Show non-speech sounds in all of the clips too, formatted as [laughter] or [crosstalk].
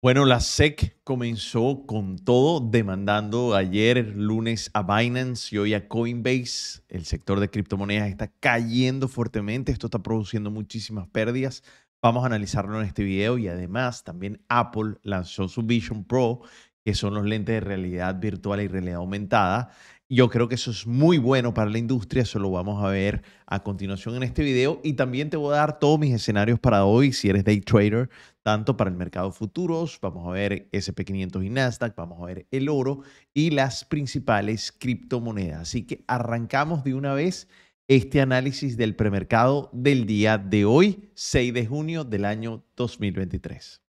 Bueno, la SEC comenzó con todo, demandando ayer, lunes, a Binance y hoy a Coinbase. El sector de criptomonedas está cayendo fuertemente, esto está produciendo muchísimas pérdidas. Vamos a analizarlo en este video y además también Apple lanzó su Vision Pro, que son los lentes de realidad virtual y realidad aumentada. Yo creo que eso es muy bueno para la industria, eso lo vamos a ver a continuación en este video y también te voy a dar todos mis escenarios para hoy si eres day trader, tanto para el mercado futuros, vamos a ver SP500 y Nasdaq, vamos a ver el oro y las principales criptomonedas. Así que arrancamos de una vez este análisis del premercado del día de hoy, 6 de junio del año 2023.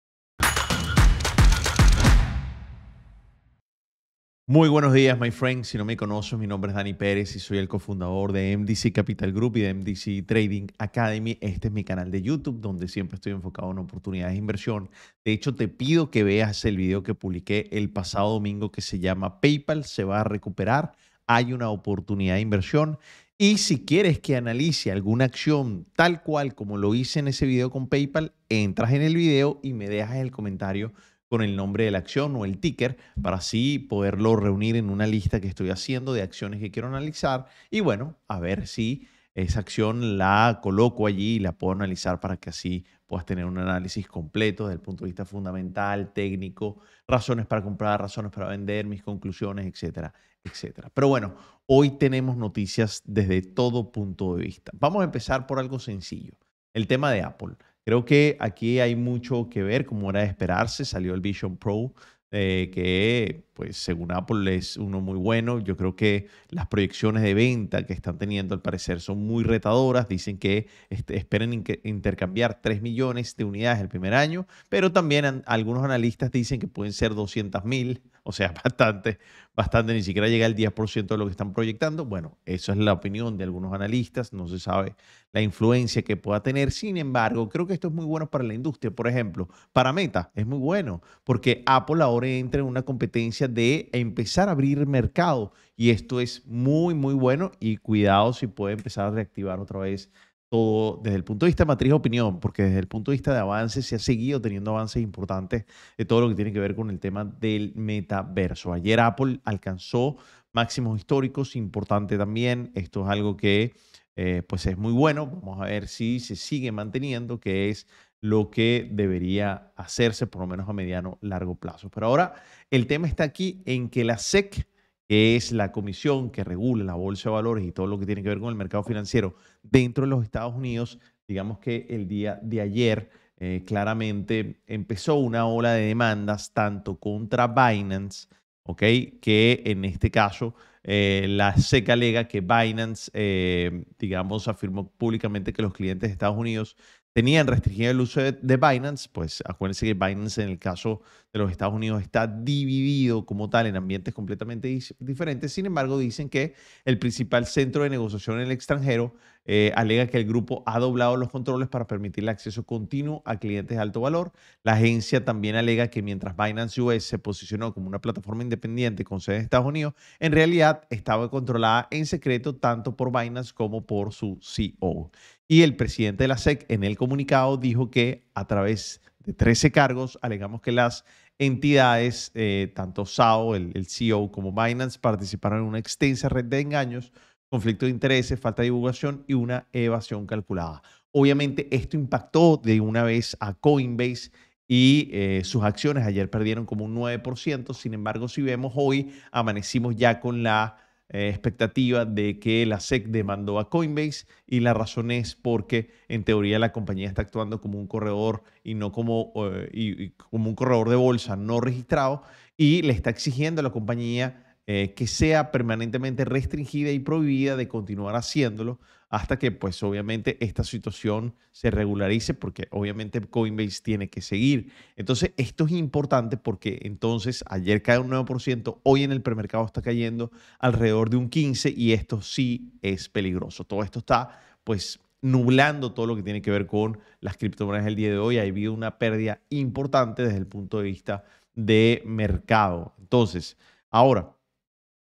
Muy buenos días, my friends. Si no me conoces, mi nombre es Dani Pérez y soy el cofundador de MDC Capital Group y de MDC Trading Academy. Este es mi canal de YouTube donde siempre estoy enfocado en oportunidades de inversión. De hecho, te pido que veas el video que publiqué el pasado domingo que se llama PayPal se va a recuperar. Hay una oportunidad de inversión. Y si quieres que analice alguna acción tal cual como lo hice en ese video con PayPal, entras en el video y me dejas el comentario con el nombre de la acción o el ticker para así poderlo reunir en una lista que estoy haciendo de acciones que quiero analizar y bueno, a ver si esa acción la coloco allí y la puedo analizar para que así puedas tener un análisis completo desde el punto de vista fundamental, técnico, razones para comprar, razones para vender, mis conclusiones, etcétera, etcétera. Pero bueno, hoy tenemos noticias desde todo punto de vista. Vamos a empezar por algo sencillo, el tema de Apple. Creo que aquí hay mucho que ver, como era de esperarse, salió el Vision Pro, eh, que pues según Apple es uno muy bueno. Yo creo que las proyecciones de venta que están teniendo al parecer son muy retadoras. Dicen que este, esperen intercambiar 3 millones de unidades el primer año, pero también algunos analistas dicen que pueden ser 200 mil, o sea, [laughs] bastante, bastante, ni siquiera llega al 10% de lo que están proyectando. Bueno, eso es la opinión de algunos analistas, no se sabe la influencia que pueda tener. Sin embargo, creo que esto es muy bueno para la industria. Por ejemplo, para Meta es muy bueno porque Apple ahora entra en una competencia de empezar a abrir mercado. Y esto es muy, muy bueno y cuidado si puede empezar a reactivar otra vez todo desde el punto de vista matriz opinión, porque desde el punto de vista de avances se ha seguido teniendo avances importantes de todo lo que tiene que ver con el tema del metaverso. Ayer Apple alcanzó máximos históricos, importante también, esto es algo que eh, pues es muy bueno, vamos a ver si se sigue manteniendo, que es lo que debería hacerse, por lo menos a mediano largo plazo. Pero ahora el tema está aquí en que la SEC, que es la comisión que regula la bolsa de valores y todo lo que tiene que ver con el mercado financiero dentro de los Estados Unidos, digamos que el día de ayer eh, claramente empezó una ola de demandas tanto contra Binance, ¿ok? Que en este caso eh, la SEC alega que Binance, eh, digamos, afirmó públicamente que los clientes de Estados Unidos tenían restringido el uso de, Binance, pues acuérdense que Binance en el caso de los Estados Unidos está dividido como tal en ambientes completamente diferentes. Sin embargo, dicen que el principal centro de negociación en el extranjero eh, alega que el grupo ha doblado los controles para permitir el acceso continuo a clientes de alto valor. La agencia también alega que mientras Binance US se posicionó como una plataforma independiente con sede en Estados Unidos, en realidad estaba controlada en secreto tanto por Binance como por su CEO. Y el presidente de la SEC en el comunicado dijo que a través de 13 cargos alegamos que las entidades, eh, tanto SAO, el, el CEO, como Binance, participaron en una extensa red de engaños conflicto de intereses, falta de divulgación y una evasión calculada. Obviamente esto impactó de una vez a Coinbase y eh, sus acciones ayer perdieron como un 9%, sin embargo si vemos hoy amanecimos ya con la eh, expectativa de que la SEC demandó a Coinbase y la razón es porque en teoría la compañía está actuando como un corredor y no como, eh, como un corredor de bolsa no registrado y le está exigiendo a la compañía eh, que sea permanentemente restringida y prohibida de continuar haciéndolo hasta que pues obviamente esta situación se regularice porque obviamente Coinbase tiene que seguir. Entonces esto es importante porque entonces ayer cae un 9%, hoy en el premercado está cayendo alrededor de un 15% y esto sí es peligroso. Todo esto está pues nublando todo lo que tiene que ver con las criptomonedas el día de hoy. Ha habido una pérdida importante desde el punto de vista de mercado. Entonces, ahora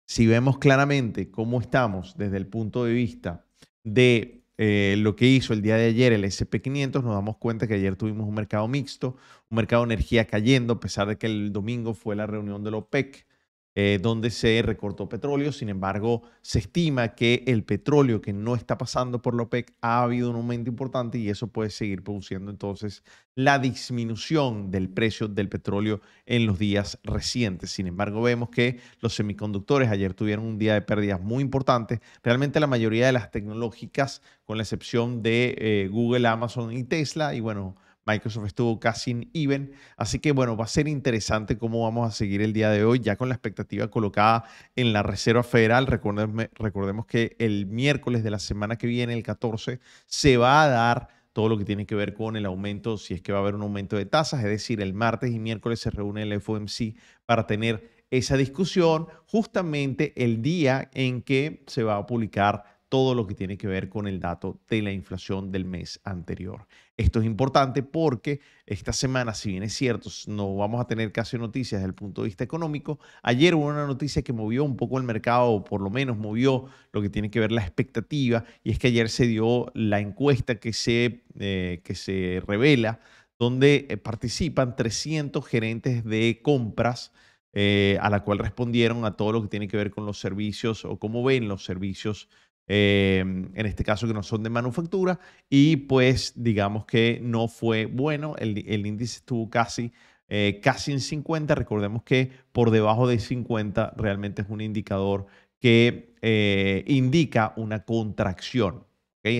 si vemos claramente cómo estamos desde el punto de vista de eh, lo que hizo el día de ayer el SP500, nos damos cuenta que ayer tuvimos un mercado mixto, un mercado de energía cayendo, a pesar de que el domingo fue la reunión la OPEC, eh, donde se recortó petróleo. Sin embargo, se estima que el petróleo que no está pasando por la OPEC ha habido un aumento importante y eso puede seguir produciendo entonces la disminución del precio del petróleo en los días recientes. Sin embargo, vemos que los semiconductores ayer tuvieron un día de pérdidas muy importantes. Realmente la mayoría de las tecnológicas, con la excepción de eh, Google, Amazon y Tesla, y bueno, Microsoft estuvo casi en even. Así que bueno, va a ser interesante cómo vamos a seguir el día de hoy, ya con la expectativa colocada en la Reserva Federal. recordemos que el miércoles de la semana que viene, el 14, se va a dar todo lo que tiene que ver con el aumento, si es que va a haber un aumento de tasas, es decir, el martes y miércoles se reúne el FOMC para tener esa discusión justamente el día en que se va a publicar todo lo que tiene que ver con el dato de la inflación del mes anterior. Esto es importante porque esta semana, si bien es cierto, no vamos a tener casi noticias desde el punto de vista económico. Ayer hubo una noticia que movió un poco el mercado, o por lo menos movió lo que tiene que ver la expectativa, y es que ayer se dio la encuesta que se, eh, que se revela, donde eh, participan 300 gerentes de compras. Eh, a la cual respondieron a todo lo que tiene que ver con los servicios o cómo ven los servicios Em, en este caso que no son de manufactura, y pues digamos que no fue bueno, el, índice estuvo casi, eh, casi en 50, recordemos que por debajo de 50 realmente es un indicador que eh, indica una contracción.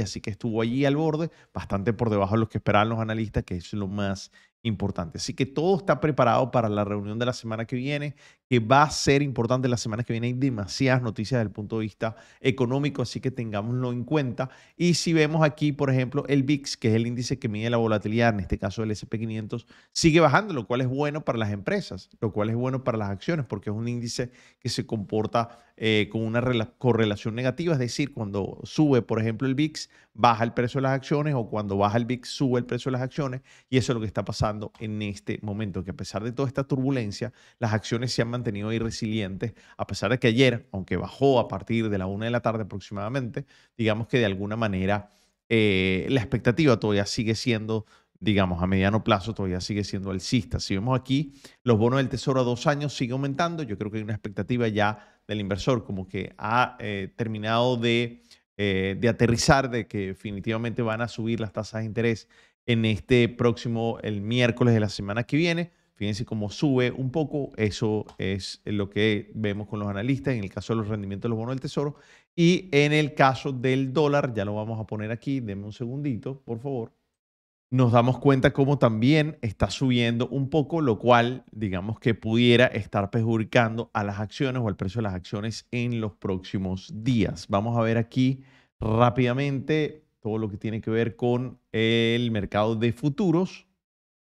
Así que estuvo allí al borde, bastante por debajo de lo que esperaban los analistas, que es lo más importante. Así que todo está preparado para la reunión de la semana que viene, que va a ser importante las semanas que vienen. Hay demasiadas noticias desde el punto de vista económico, así que tengámoslo en cuenta. Y si vemos aquí, por ejemplo, el VIX, que es el índice que mide la volatilidad, en este caso el SP500, sigue bajando, lo cual es bueno para las empresas, lo cual es bueno para las acciones, porque es un índice que se comporta eh, con una correlación negativa, es decir, cuando sube, por ejemplo, el VIX, baja el precio de las acciones o cuando baja el VIX, sube el precio de las acciones. Y eso es lo que está pasando en este momento, que a pesar de toda esta turbulencia, las acciones se han mantenido ahí resilientes, a pesar de que ayer, aunque bajó a partir de la una de la tarde aproximadamente, digamos que de alguna manera eh, la expectativa todavía sigue siendo, digamos, a mediano plazo todavía sigue siendo alcista. Si vemos aquí, los bonos del Tesoro a dos años sigue aumentando, yo creo que hay una expectativa ya del inversor, como que ha eh, terminado de, eh, de aterrizar, de que definitivamente van a subir las tasas de interés en este próximo, el miércoles de la semana que viene. Fíjense cómo sube un poco, eso es lo que vemos con los analistas en el caso de los rendimientos de los bonos del tesoro. Y en el caso del dólar, ya lo vamos a poner aquí, denme un segundito, por favor. Nos damos cuenta cómo también está subiendo un poco, lo cual digamos que pudiera estar perjudicando a las acciones o al precio de las acciones en los próximos días. Vamos a ver aquí rápidamente todo lo que tiene que ver con el mercado de futuros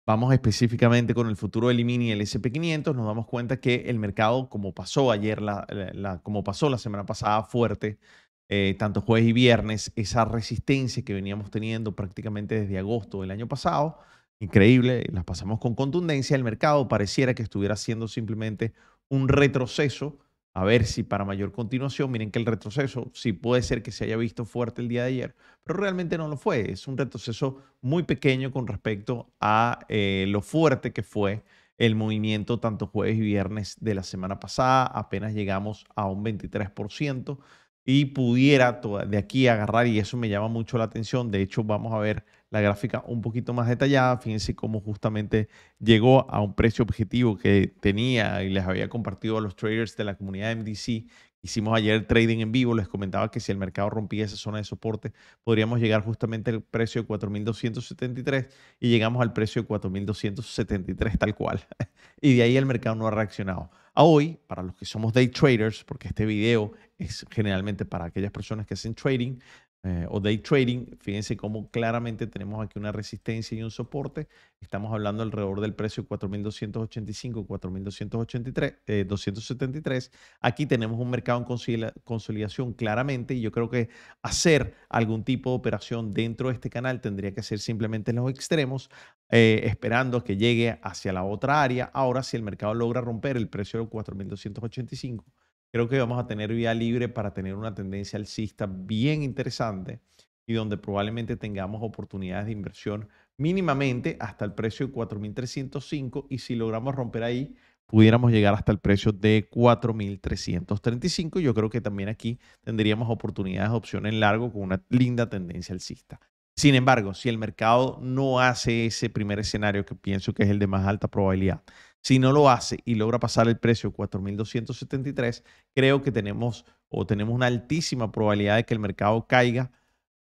Vamos específicamente con el futuro del mini y el SP500. Nos damos cuenta que el mercado, como pasó ayer, la, como pasó la semana pasada fuerte, eh, tanto jueves y viernes, esa resistencia que veníamos teniendo prácticamente desde agosto del año pasado, increíble, las pasamos con contundencia. El mercado pareciera que estuviera siendo simplemente un retroceso a ver si para mayor continuación, miren que el retroceso sí puede ser que se haya visto fuerte el día de ayer, pero realmente no lo fue. Es un retroceso muy pequeño con respecto a eh, lo fuerte que fue el movimiento tanto jueves y viernes de la semana pasada. Apenas llegamos a un 23% y pudiera de aquí agarrar, y eso me llama mucho la atención. De hecho, vamos a ver la gráfica un poquito más detallada. Fíjense cómo justamente llegó a un precio objetivo que tenía y les había compartido a los traders de la comunidad MDC. Hicimos ayer trading en vivo, les comentaba que si el mercado rompía esa zona de soporte, podríamos llegar justamente al precio de 4.273 y llegamos al precio de 4.273 tal cual. [laughs] y de ahí el mercado no ha reaccionado. A hoy, para los que somos day traders, porque este video es generalmente para aquellas personas que hacen trading, eh, o day trading, fíjense cómo claramente tenemos aquí una resistencia y un soporte. Estamos hablando alrededor del precio 4.285, 4.283, 273. Aquí tenemos un mercado en consolidación claramente y yo creo que hacer algún tipo de operación dentro de este canal tendría que ser simplemente en los extremos, eh, esperando que llegue hacia la otra área. Ahora, si el mercado logra romper el precio de 4.285, creo que vamos a tener vía libre para tener una tendencia alcista bien interesante y donde probablemente tengamos oportunidades de inversión mínimamente hasta el precio de 4.305 y si logramos romper ahí, pudiéramos llegar hasta el precio de 4.335. Yo creo que también aquí tendríamos oportunidades de opción en largo con una linda tendencia alcista. Sin embargo, si el mercado no hace ese primer escenario que pienso que es el de más alta probabilidad, si no lo hace y logra pasar el precio 4.273, creo que tenemos o tenemos una altísima probabilidad de que el mercado caiga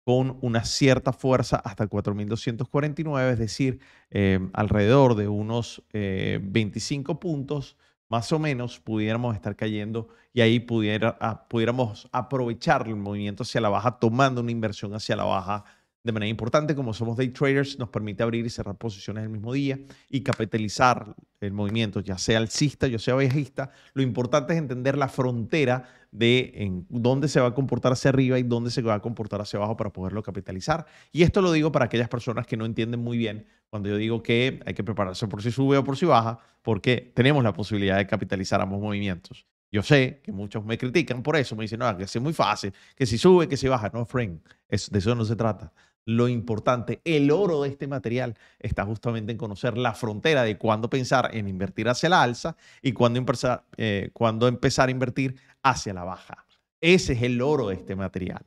con una cierta fuerza hasta 4.249, es decir, eh, alrededor de unos 25 eh, puntos más o menos pudiéramos estar cayendo y ahí ah, pudiéramos aprovechar el movimiento hacia la baja tomando una inversión hacia la baja de manera importante. Como somos day traders, nos permite abrir y cerrar posiciones el mismo día y capitalizar el movimiento, ya sea alcista, ya sea bajista. Lo importante es entender la frontera de en dónde se va a comportar hacia arriba y dónde se va a comportar hacia abajo para poderlo capitalizar. Y esto lo digo para aquellas personas que no entienden muy bien cuando yo digo que hay que prepararse por si sube o por si baja, porque tenemos la posibilidad de capitalizar ambos movimientos. Yo sé que muchos me critican por eso, me dicen, que es muy fácil, que si sube, que si baja. No, friend, de eso no se trata lo importante, el oro de este material está justamente en conocer la frontera de cuándo pensar en invertir hacia la alza y cuándo empezar, eh, empezar a invertir hacia la baja. Ese es el oro de este material.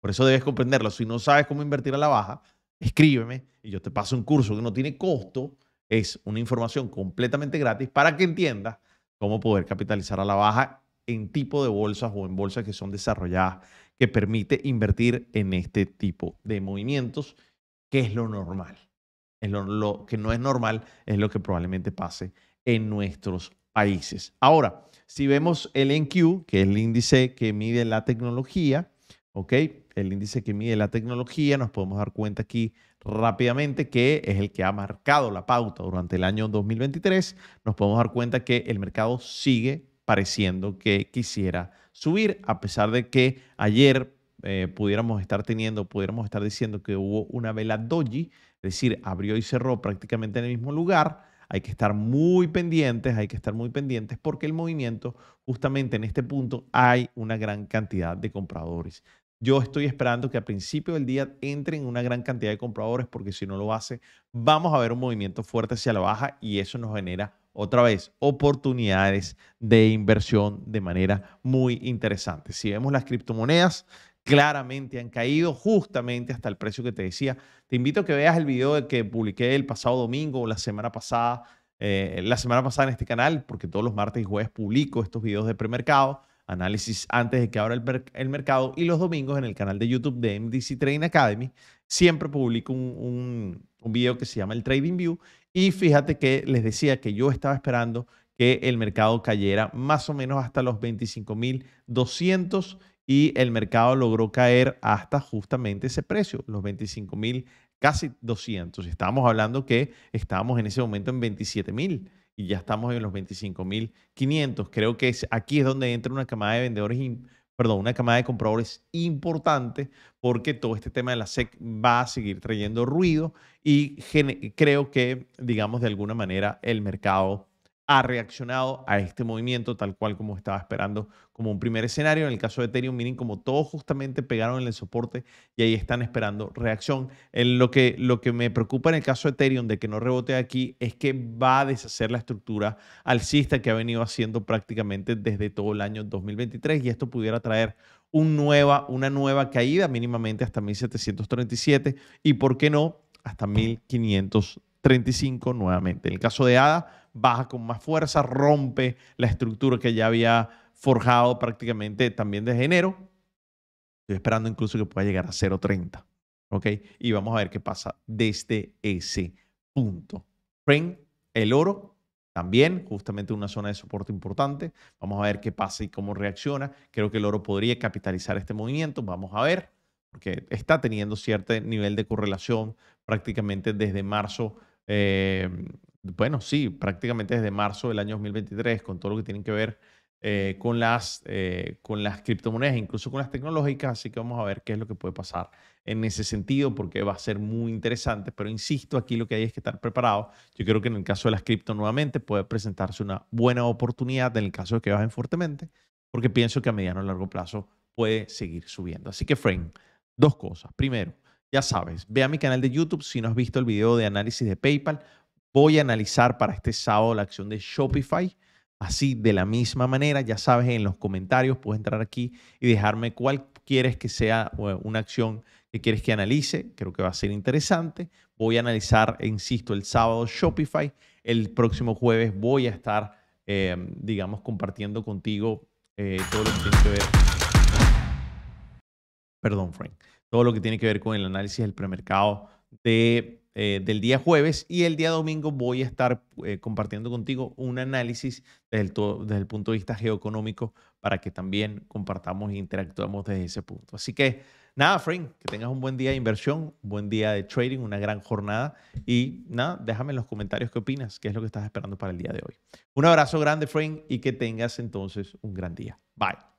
Por eso debes comprenderlo. Si no sabes cómo invertir a la baja, escríbeme y yo te paso un curso que no tiene costo. Es una información completamente gratis para que entiendas cómo poder capitalizar a la baja en tipo de bolsas o en bolsas que son desarrolladas que permite invertir en este tipo de movimientos, que es lo normal. lo, que no es normal es lo que probablemente pase en nuestros países. Ahora, si vemos el NQ, que es el índice que mide la tecnología, ¿ok? El índice que mide la tecnología, nos podemos dar cuenta aquí rápidamente que es el que ha marcado la pauta durante el año 2023. Nos podemos dar cuenta que el mercado sigue pareciendo que quisiera subir, a pesar de que ayer eh, pudiéramos estar teniendo, pudiéramos estar diciendo que hubo una vela doji, es decir, abrió y cerró prácticamente en el mismo lugar. Hay que estar muy pendientes, hay que estar muy pendientes porque el movimiento, justamente en este punto, hay una gran cantidad de compradores. Yo estoy esperando que a principio del día entren una gran cantidad de compradores porque si no lo hace, vamos a ver un movimiento fuerte hacia la baja y eso nos genera otra vez, oportunidades de inversión de manera muy interesante. Si vemos las criptomonedas, claramente han caído justamente hasta el precio que te decía. Te invito a que veas el video que publiqué el pasado domingo o la semana pasada, eh, la semana pasada en este canal, porque todos los martes y jueves publico estos videos de premercado, análisis antes de que abra el, mercado y los domingos en el canal de YouTube de MDC Trading Academy siempre publico un, un video que se llama el Trading View y fíjate que les decía que yo estaba esperando que el mercado cayera más o menos hasta los 25.200 y el mercado logró caer hasta justamente ese precio, los 25.000 casi 200. Estábamos hablando que estábamos en ese momento en 27.000 y ya estamos en los 25.500. Creo que aquí es donde entra una camada de vendedores perdón, una camada de compradores importante porque todo este tema de la SEC va a seguir trayendo ruido y creo que, digamos, de alguna manera el mercado ha reaccionado a este movimiento tal cual como estaba esperando como un primer escenario. En el caso de Ethereum, miren como todos justamente pegaron en el soporte y ahí están esperando reacción. En lo, que, lo que me preocupa en el caso de Ethereum de que no rebote aquí es que va a deshacer la estructura alcista que ha venido haciendo prácticamente desde todo el año 2023 y esto pudiera traer una nueva caída mínimamente hasta 1737 y, ¿por qué no?, hasta 1535 nuevamente. En el caso de ADA, baja con más fuerza, rompe la estructura que ya había forjado prácticamente también de enero. Estoy esperando incluso que pueda llegar a 0.30. ¿Ok? Y vamos a ver qué pasa desde ese punto. Frame, el oro también, justamente una zona de soporte importante. Vamos a ver qué pasa y cómo reacciona. Creo que el oro podría capitalizar este movimiento. Vamos a ver, porque está teniendo cierto nivel de correlación prácticamente desde marzo eh, bueno, sí, prácticamente desde marzo del año 2023, con todo lo que tiene que ver eh, con, las, eh, con las criptomonedas, incluso con las tecnológicas, así que vamos a ver qué es lo que puede pasar en ese sentido, porque va a ser muy interesante, pero insisto, aquí lo que hay es que estar preparado. Yo creo que en el caso de las cripto nuevamente puede presentarse una buena oportunidad en el caso de que bajen fuertemente, porque pienso que a mediano y largo plazo puede seguir subiendo. Así que, Frank, dos cosas. Primero, ya sabes, ve a mi canal de YouTube si no has visto el video de análisis de PayPal voy a analizar para este sábado la acción de Shopify. Así, de la misma manera, ya sabes, en los comentarios puedes entrar aquí y dejarme cuál quieres que sea eh, una acción que quieres que analice. Creo que va a ser interesante. Voy a analizar, e insisto, el sábado Shopify. El próximo jueves voy a estar, em, digamos, compartiendo contigo eh, todo lo que tiene que ver. Perdón, Frank. Todo lo que tiene que ver con el análisis del premercado de eh, del día jueves y el día domingo voy a estar eh, compartiendo contigo un análisis desde el, desde el punto de vista geoeconómico para que también compartamos e interactuemos desde ese punto. Así que nada, Frank, que tengas un buen día de inversión, un buen día de trading, una gran jornada y nada, déjame en los comentarios qué opinas, qué es lo que estás esperando para el día de hoy. Un abrazo grande, Frank, y que tengas entonces un gran día. Bye.